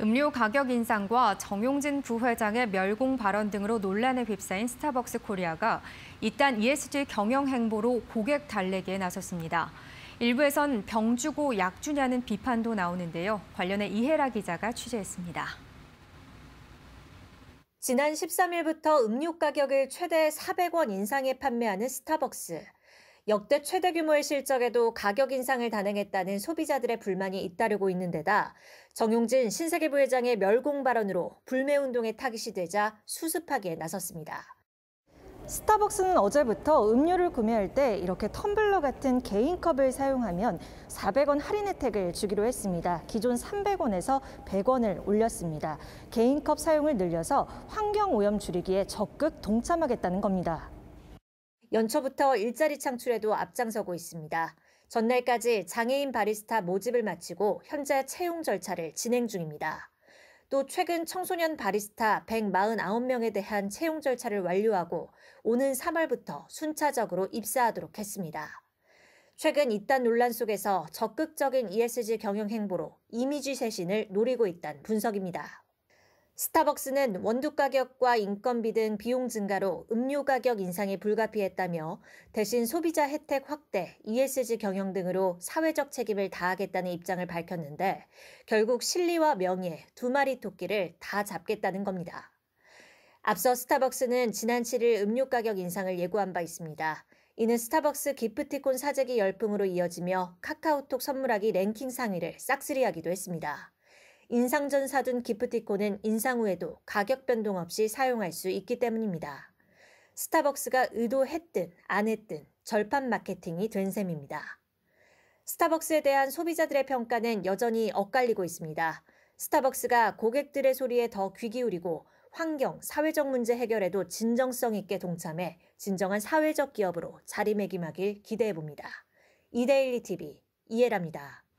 음료 가격 인상과 정용진 부회장의 멸공 발언 등으로 논란에 휩싸인 스타벅스 코리아가 이딴 ESG 경영 행보로 고객 달래기에 나섰습니다. 일부에선 병주고 약주냐는 비판도 나오는데요. 관련해 이혜라 기자가 취재했습니다. 지난 13일부터 음료 가격을 최대 400원 인상에 판매하는 스타벅스. 역대 최대 규모의 실적에도 가격 인상을 단행했다는 소비자들의 불만이 잇따르고 있는 데다 정용진 신세계 부회장의 멸공 발언으로 불매운동의 타깃이 되자 수습하기에 나섰습니다. 스타벅스는 어제부터 음료를 구매할 때 이렇게 텀블러 같은 개인컵을 사용하면 400원 할인 혜택을 주기로 했습니다. 기존 300원에서 100원을 올렸습니다. 개인컵 사용을 늘려서 환경오염 줄이기에 적극 동참하겠다는 겁니다. 연초부터 일자리 창출에도 앞장서고 있습니다. 전날까지 장애인 바리스타 모집을 마치고 현재 채용 절차를 진행 중입니다. 또 최근 청소년 바리스타 149명에 대한 채용 절차를 완료하고 오는 3월부터 순차적으로 입사하도록 했습니다. 최근 이딴 논란 속에서 적극적인 ESG 경영 행보로 이미지 쇄신을 노리고 있다는 분석입니다. 스타벅스는 원두 가격과 인건비 등 비용 증가로 음료 가격 인상이 불가피했다며 대신 소비자 혜택 확대, ESG 경영 등으로 사회적 책임을 다하겠다는 입장을 밝혔는데 결국 실리와 명예 두 마리 토끼를 다 잡겠다는 겁니다. 앞서 스타벅스는 지난 7일 음료 가격 인상을 예고한 바 있습니다. 이는 스타벅스 기프티콘 사재기 열풍으로 이어지며 카카오톡 선물하기 랭킹 상위를 싹쓸이하기도 했습니다. 인상 전 사둔 기프티콘은 인상 후에도 가격 변동 없이 사용할 수 있기 때문입니다. 스타벅스가 의도했든 안 했든 절판 마케팅이 된 셈입니다. 스타벅스에 대한 소비자들의 평가는 여전히 엇갈리고 있습니다. 스타벅스가 고객들의 소리에 더 귀 기울이고 환경, 사회적 문제 해결에도 진정성 있게 동참해 진정한 사회적 기업으로 자리매김하길 기대해 봅니다. 이데일리 TV 이해랍니다.